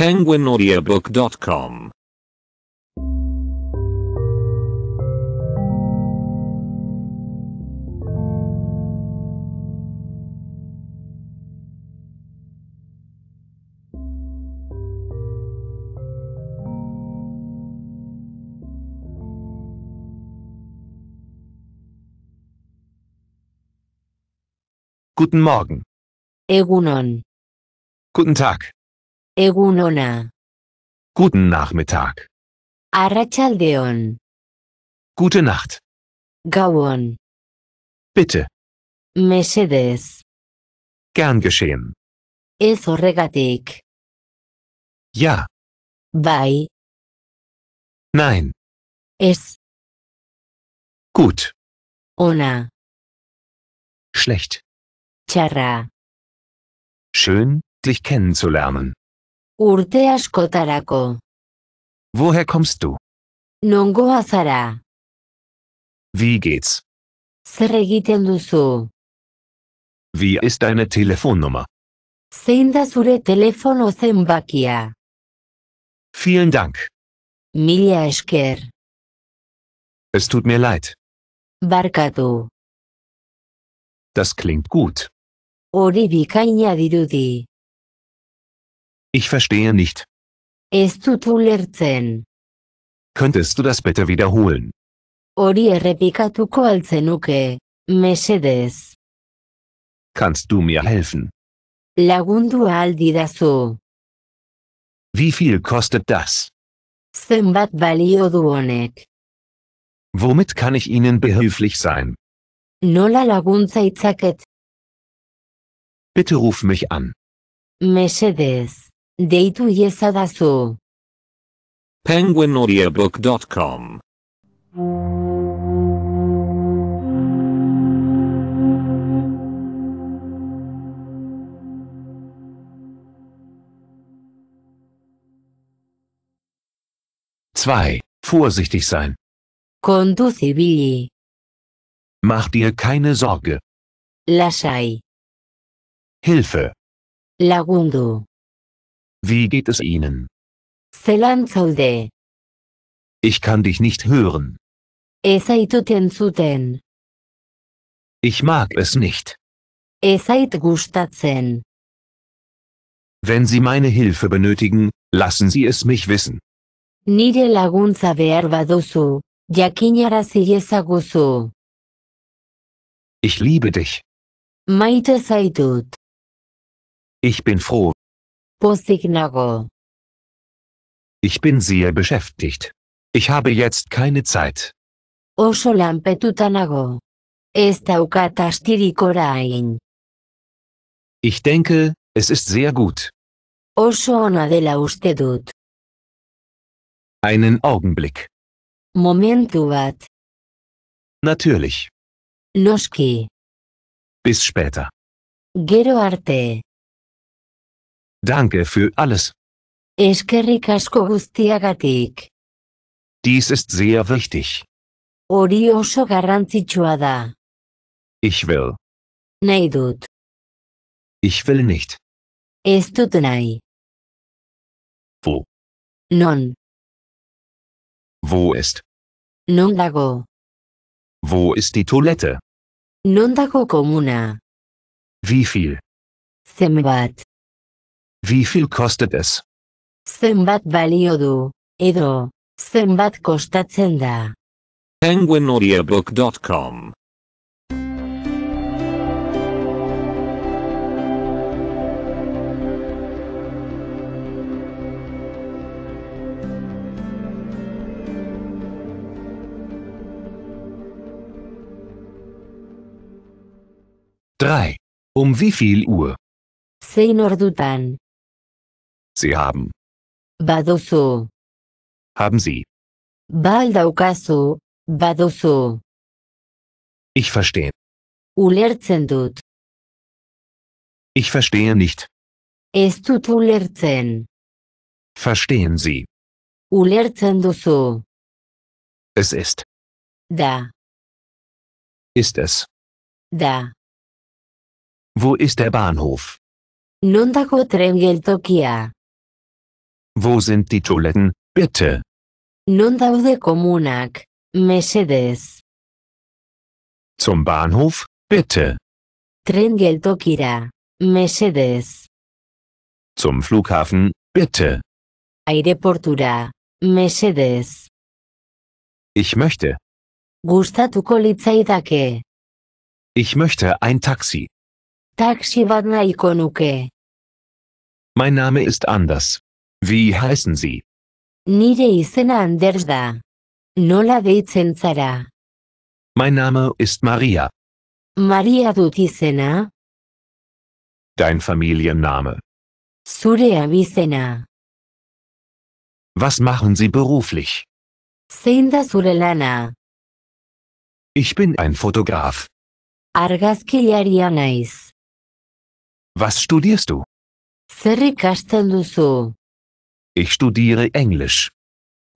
penguinaudiobook.com Guten Morgen. Egunon. Guten Tag. Egunona. Guten Nachmittag. Arrachaldeon. Gute Nacht. Gauon. Bitte. Mesedez. Gern geschehen. Ez horregatik. Ja. Bai. Nein. Es. Gut. Ona. Schlecht. Charra. Schön, dich kennenzulernen. Urte askotarako. Woher kommst du? Nongo azara. Wie geht's? Zer egiten duzu? Wie ist deine Telefonnummer? Zein da zure telefono zenbakia? Vielen Dank. Mila esker. Es tut mir leid. Barkatu. Das klingt gut. Hori bikaina dirudi. Ich verstehe nicht. Ez dut ulertzen. Könntest du das bitte wiederholen? Hori errepikatuko altzenuke. Mesedez. Kannst du mir helfen? Lagundu ahal didazu. Wie viel kostet das? Zenbat balio du honek. Womit kann ich Ihnen behilflich sein? Nola laguntza itzaket. Bitte ruf mich an. Mesedez. Deitu iezadazu. penguinaudiobook.com Zwei. Vorsichtig sein. Kontu zibili. Mach dir keine Sorge. Lasai. Hilfe. Lagundu. Wie geht es Ihnen? Zelan zaude. Ich kann dich nicht hören. Ez zaitut Ich mag es nicht. Ez gustatzen. Wenn Sie meine Hilfe benötigen, lassen Sie es mich wissen. Nire laguntza behar baduzu, jakinarazi ezaguzu. Ich liebe dich. Maite zaitut. Ich bin froh, ich bin sehr beschäftigt. Ich habe jetzt keine Zeit. Oso lanpetuta Ich denke, es ist sehr gut. Oso ona dela uste dut. Einen Augenblick. Momentu bat. Natürlich. Noski. Bis später. Gero arte. Danke für alles. Eskerrik asko guztiagatik. Dies ist sehr wichtig. Hori oso garrantzitsua da. Ich will. Nahi dut. Ich will nicht. Ez dut nahi. Wo? Non. Wo ist? Non dago. Wo ist die Toilette? Non dago komuna. Wie viel? Zenbat. Wie viel kostet es? Zenbat balio du, edo, zenbat kostatzen da. Penguinaudiobook.com Drei. Um wie viel Uhr? Sein ordutan. Sie haben. Baduzu. Haben Sie. Baldaukasu, baduzu. Ich verstehe. Ulertzen dut. Ich verstehe nicht. Ez dut ulertzen. Verstehen Sie. Ulertzen duzu. Es ist. Da. Ist es. Da. Wo ist der Bahnhof? Non dago tren geltokia. Wo sind die Toiletten, bitte? Non daude komunak, mesedez. Zum Bahnhof, bitte. Tren geltokira, mesedez. Zum Flughafen, bitte. Aireportura, mesedez. Ich möchte. Gustatuko litzaidake. Ich möchte ein Taxi. Taxi bat nahiko nuke. Mein Name ist anders. Wie heißen Sie? Nire izena Anders da. Nola deitzen zara? Mein Name ist Maria. Maria dut izena? Dein Familienname. Zure abizena. Was machen Sie beruflich? Zein da zure lana? Ich bin ein Fotograf. Argazkilaria naiz. Was studierst du? Zer ikasten duzu? Ich studiere Englisch.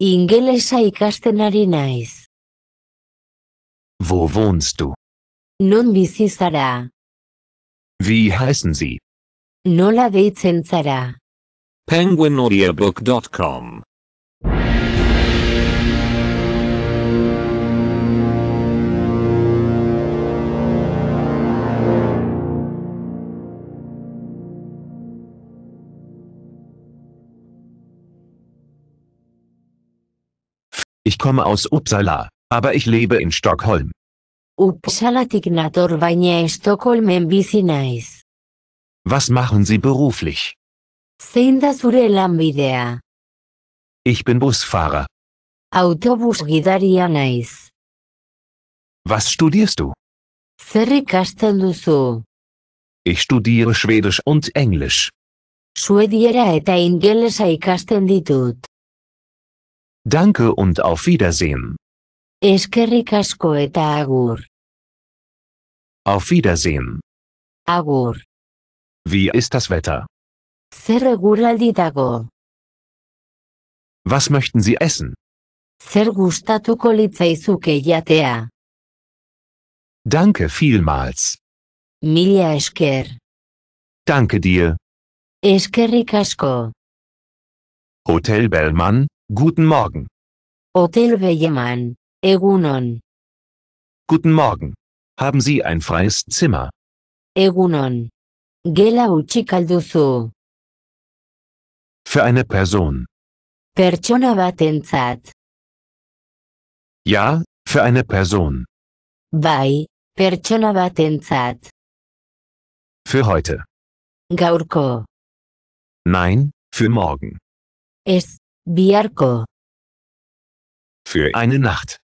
Ingelesa ikasten ari naiz. Wo wohnst du? Non bizi zara. Wie heißen Sie? Nola deitzen zara. penguinaudiobook.com Ich komme aus Uppsala, aber ich lebe in Stockholm. Uppsala Tignator Vanya Stockholm MBC Nice. Was machen Sie beruflich? Senda Surelambidea. Ich bin Busfahrer. Autobusgidaria Nice. Was studierst du? Zer ikasten duzu? Ich studiere Schwedisch und Englisch. Suediera eta ingelesa ikasten ditut. Danke und auf Wiedersehen. Eskerrik asko eta agur. Auf Wiedersehen. Agur. Wie ist das Wetter? Zer eguraldi dago. Was möchten Sie essen? Zer gustatuko litzaizuke jatea. Danke vielmals. Mila esker. Danke dir. Eskerrik asko. Hotel Bellmann, Guten Morgen. Hotel Velleman. Egunon. Guten Morgen. Haben Sie ein freies Zimmer? Egunon. Gela utxikalduzu. Für eine Person. Perchona Batenzat. Ja, für eine Person. Bai, Perchona Batenzat. Für heute. Gaurko. Nein, für morgen. Es, Biarko. Für eine Nacht.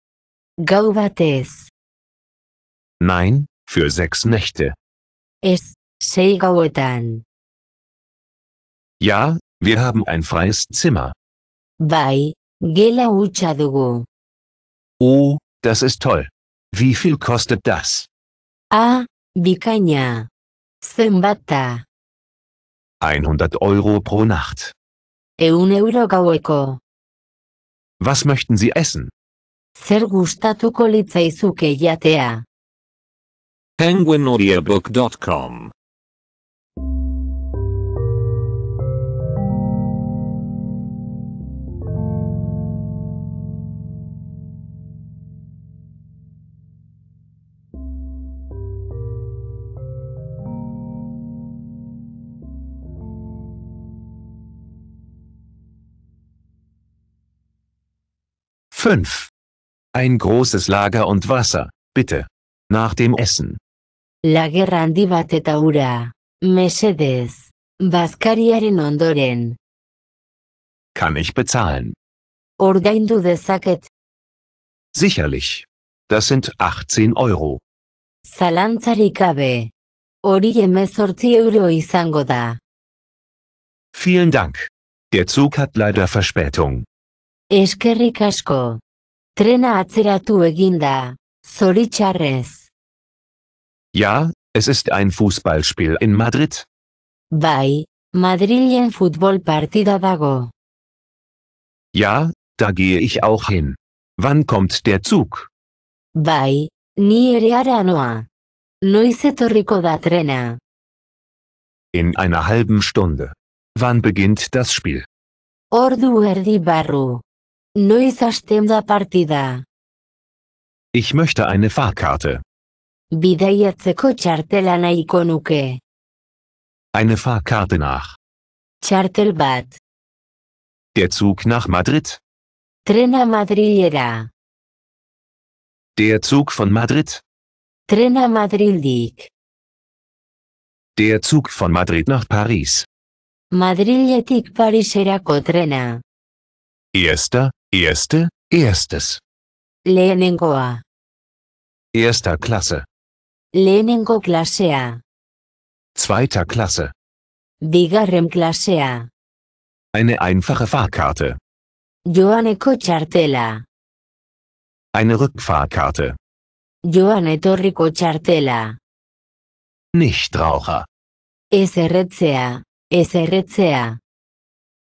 Gau Nein, für sechs Nächte. Es, sei gauetan. Ja, wir haben ein freies Zimmer. Bai, gela hutsa dugu. Oh, das ist toll. Wie viel kostet das? Ah, bikaina. Zenbat 100 Euro pro Nacht. Eun euro gaueko. Was möchten Sie essen? Zer gustatuko litzaizuke jatea? penguinaudiobook.com 5. Ein großes Lager und Wasser, bitte. Nach dem Essen. Lager handi bat eta ura. Mesedez. Bazkariaren ondoren. Kann ich bezahlen? Ordaindu dezaket. Sicherlich. Das sind 18 Euro. Zalantzarik gabe. Hori hemezortzi euro izango da. Vielen Dank. Der Zug hat leider Verspätung. Eskerrik asko. Trena atzeratu egin da. Zoritxarrez. Ja, es ist ein Fußballspiel in Madrid. Bai, Madrilen partida dago. Ja, da gehe ich auch hin. Wann kommt der Zug? Bai, ni ere ara noa. Noiz etorriko da trena. In einer halben Stunde. Wann beginnt das Spiel? Ordu erdi barru. Noiz hasten da partida. Ich möchte eine Fahrkarte. Bidaiatzeko txartela nahiko nuke. Eine Fahrkarte nach. Txartel bat. Der Zug nach Madrid. Trena Madrillera. Der Zug von Madrid. Trena Madrildik. Der Zug von Madrid nach Paris. Madriletik Pariserako trena. Erster, Erste, erstes. Lehenengoa. Erster Klasse. Lehenengo klasea. Zweiter Klasse. Bigarren klasea. Eine einfache Fahrkarte. Joaneko txartela. Eine Rückfahrkarte. Joan etorriko txartela. Nichtraucher. Ez erretzea, ez erretzea.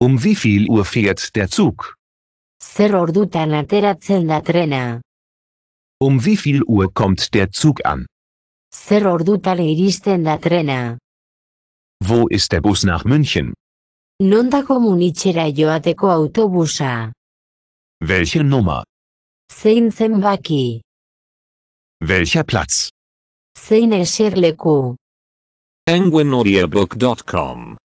Um wie viel Uhr fährt der Zug? Zer ordutan ateratzen da trena? Um wie viel Uhr kommt der Zug an? Zer ordutan iristen da trena? Wo ist der Bus nach München? Nondako munitxera joateko autobusa. Welche Nummer? Zein zenbaki. Welcher Platz? Zein eserleku. penguinaudiobook.com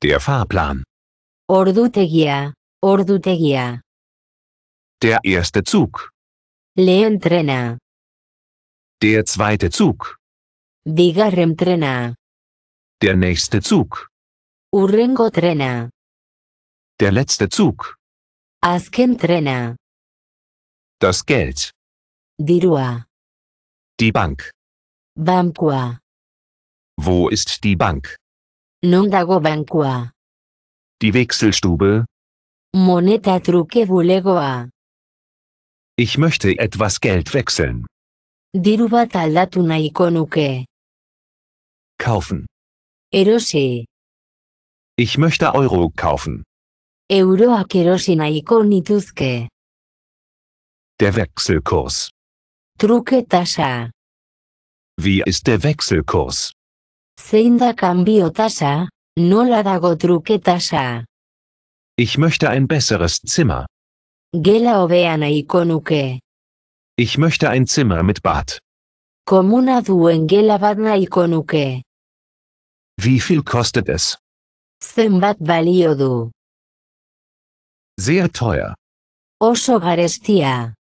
Der Fahrplan. Ordutegia, Ordutegia. Der erste Zug. Lehen Der zweite Zug. Bigarren Trena. Der nächste Zug. Urrengo Trena. Der letzte Zug. Asken Trena. Das Geld. Dirua. Die Bank. Bankua. Wo ist die Bank? Nondago bankua. Die Wechselstube. Moneta truke bulegoa. Ich möchte etwas Geld wechseln. Diru bat aldatu nahiko nuke. Kaufen. Erosi. Ich möchte Euro kaufen. Euroak erosi nahiko nituzke. Der Wechselkurs. Truke tasa. Wie ist der Wechselkurs? zein da Kambiotasa, nola dago tasa. Ich möchte ein besseres Zimmer. Gela hobea nahiko Ich möchte ein Zimmer mit Bad. Komuna duen gela bat nahiko Wie viel kostet es? Zenbat balio du. Sehr teuer. Oso garestia.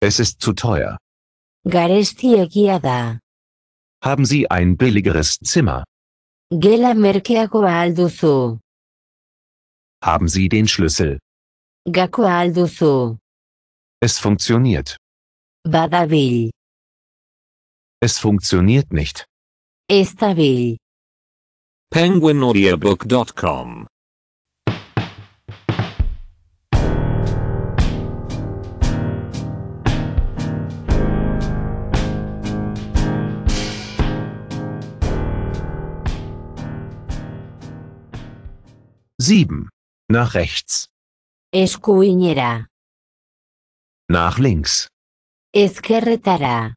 Es ist zu teuer. Garestiegia da. Haben Sie ein billigeres Zimmer? Gela merkeago ahal Haben Sie den Schlüssel? Gako ahal Es funktioniert. Badabil. Es funktioniert nicht. Estabil. Penguinaudiobook.com 7. Nach rechts. Eskuinera. Nach links. Ezkerretara.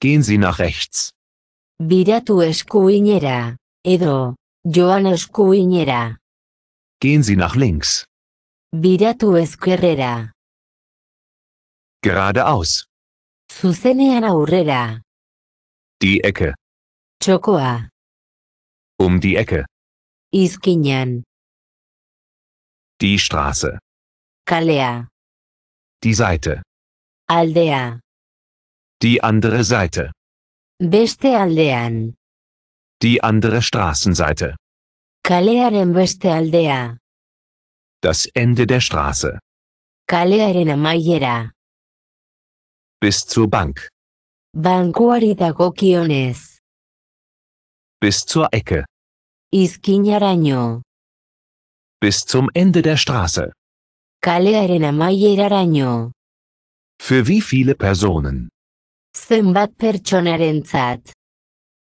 Gehen Sie nach rechts. Biratu eskuinera. Edo. Joan eskuinera. Gehen Sie nach links. Biratu eskerrera. Geradeaus. Zuzenean aurrera. Die Ecke. Txokoa. Um die Ecke. Izkinan. Die Straße. Kalea. Die Seite. Aldea. Die andere Seite. Beste aldean. Die andere Straßenseite. Kalearen beste aldea. Das Ende der Straße. Kalearen amaiera. Bis zur Bank. Bankuari dagokionez. Bis zur Ecke. Izkinaraño. Bis zum Ende der Straße. Kale Arenamaieraraño. Für wie viele Personen? Zenbat pertsonarentzat.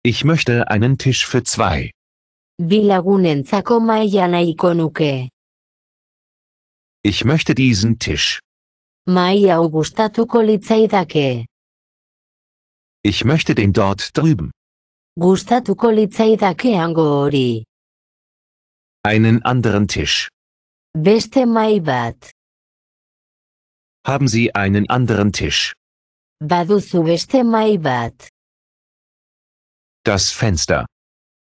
Ich möchte einen Tisch für zwei. Bi lagunentzako maila nahiko Ich möchte diesen Tisch. Maila gustatuko litzaidake. Ich möchte den dort drüben. Gustatuko litzaidake hango hori. Einen anderen Tisch. Beste mai bat. Haben Sie einen anderen Tisch? Baduzu beste mai bat. Das Fenster.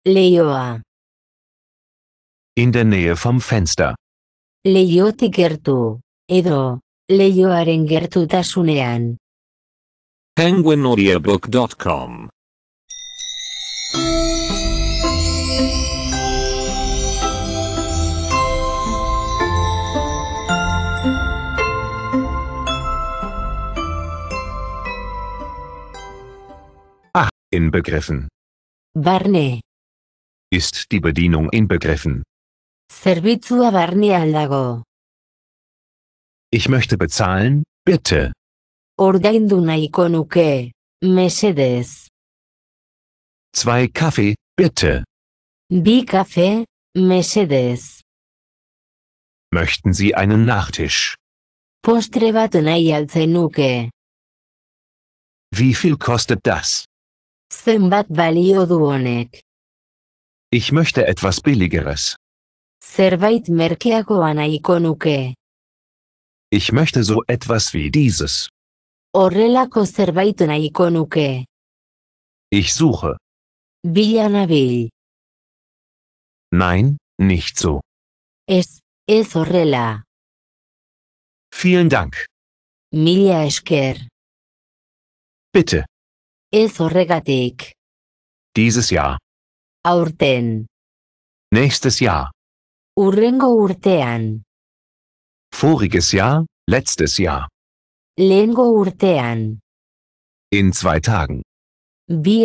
Leioa. In der Nähe vom Fenster. Leiotik gertu, edo, leioaren gertutasunean. Penguinaudiobook.com A. Ah, inbegriffen. Barne. Ist die Bedienung inbegriffen? Zerbitzua barnean dago. Ich möchte bezahlen, bitte. Ordaindu nahiko nuke, mesedez. Zwei Kaffee, bitte. Bi Kaffee, Mercedes. Möchten Sie einen Nachtisch? Postre batonai al zenuke. Wie viel kostet das? Zenbat balio duonek. Ich möchte etwas billigeres. Zerbait merkeagoa nahiko nuke. Ich möchte so etwas wie dieses. Horrelako zerbait nahiko nuke. Ich suche Villanaville. Nein, nicht so. Es, es horrela. Vielen Dank. Mila esker. Bitte. Es horregatik. Dieses Jahr. Aurten. Nächstes Jahr. Urrengo urtean. Voriges Jahr, letztes Jahr. Lengo urtean. In zwei Tagen. Bi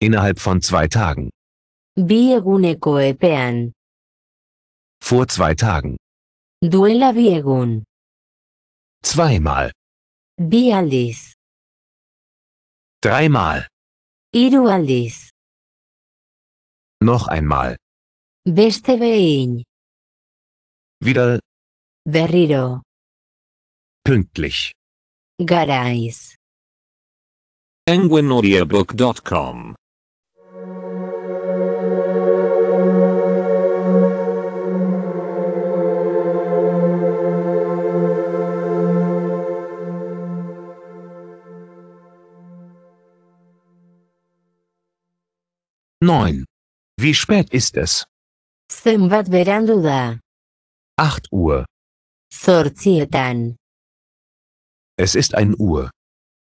Innerhalb von zwei Tagen. Bi eguneko epean. Vor zwei Tagen. Duela bi egun. Zweimal. Bi aldiz. Dreimal. Hiru aldiz. Noch einmal. Beste behin. Wieder. Berriro. Pünktlich. Garais. Penguinaudiobook.com 9. Wie spät ist es? Sâmbat verán duda. 8 Uhr. Zortzietan. Es ist 1 Uhr.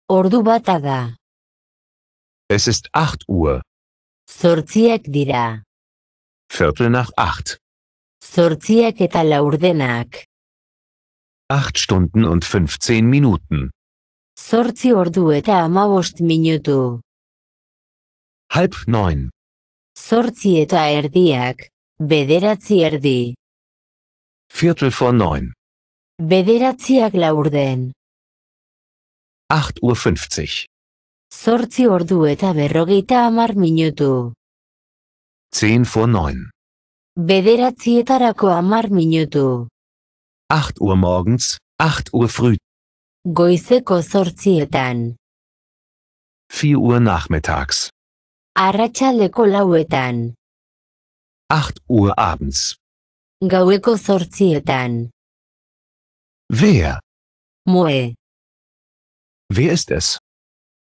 Ordu bata da. Es ist 8 Uhr. Zortziak dira. Viertel nach 8. Zortziak eta laurdenak. 8 Stunden und 15 Minuten. Zortzi ordu eta amabost minutu. Halb neun. Zortzi eta erdiak, bederatzi erdi. Viertel vor neun. Bederatziak laurden. Acht ur fünfzig. Sortzi ordu eta berrogeita amar minutu. Zehn vor neun. Bederatzi etarako amar minutu. Acht ur morgens, acht früh. Goizeko sortzietan. Vier ur nachmittags. Arratsaldeko lauetan. Acht Uhr abends. Gaueko zortzietan. Wer? Moe. Wer ist es?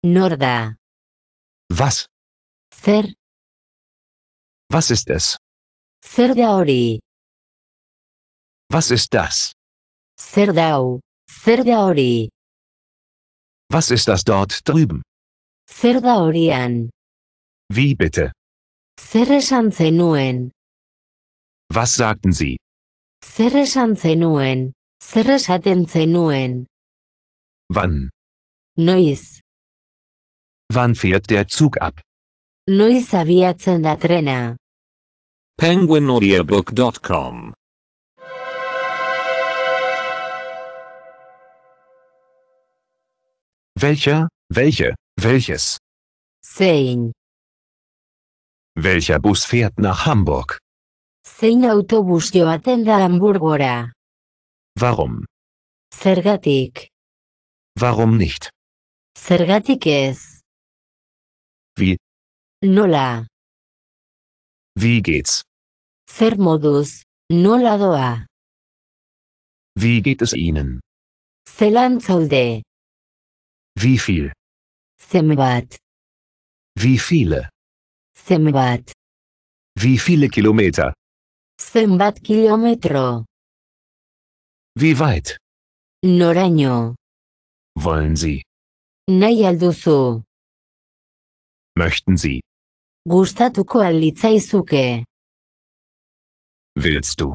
Norda. Was? Zer. Was ist es? Zer da hori. Was ist das? Zer dau. Zer da hori. Was ist das dort drüben? Zer da horian. Wie bitte? Zer esan zenuen? Was sagten Sie? Zer esan zenuen? Zer esaten zenuen? Wann? Noiz. Wann fährt der Zug ab? Noiz abiatzen da trena. penguinaudiobook.com Welcher, welche, welches? Zein. Welcher Bus fährt nach Hamburg? Zein autobus joaten da Hamburgora? Warum? Zergatik. Warum nicht? Zergatik es. Wie? Nola. Wie geht's? Zer modus, nola doa. Wie geht es Ihnen? Zelan zaude. Wie viel? Zenbat. Wie viele? Simbad. Wie viele Kilometer? Simbad Kilometro. Wie weit? Noraño. Wollen Sie? Nahi alduzu. Möchten Sie? Gustatuko alitzaizuke. Willst du?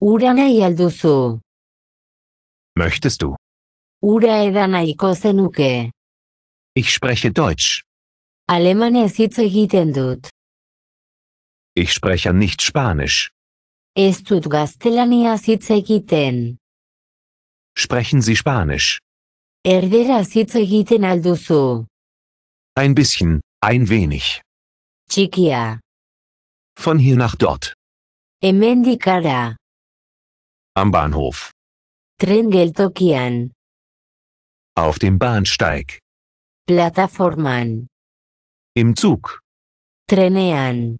Ura nahi alduzu. Möchtest du? Ura edan nahiko zenuke. Ich spreche Deutsch. Alemanez hitz egiten dut. Ich spreche nicht Spanisch. Ez dut gaztelaniaz hitz egiten. Sprechen Sie Spanisch? Erderaz hitz egiten alduzu. Ein bisschen, ein wenig. Txikia. Von hier nach dort. Hemendik Am Bahnhof. Tren geltokian. Auf dem Bahnsteig. Plataforman. Im Zug. Trenean.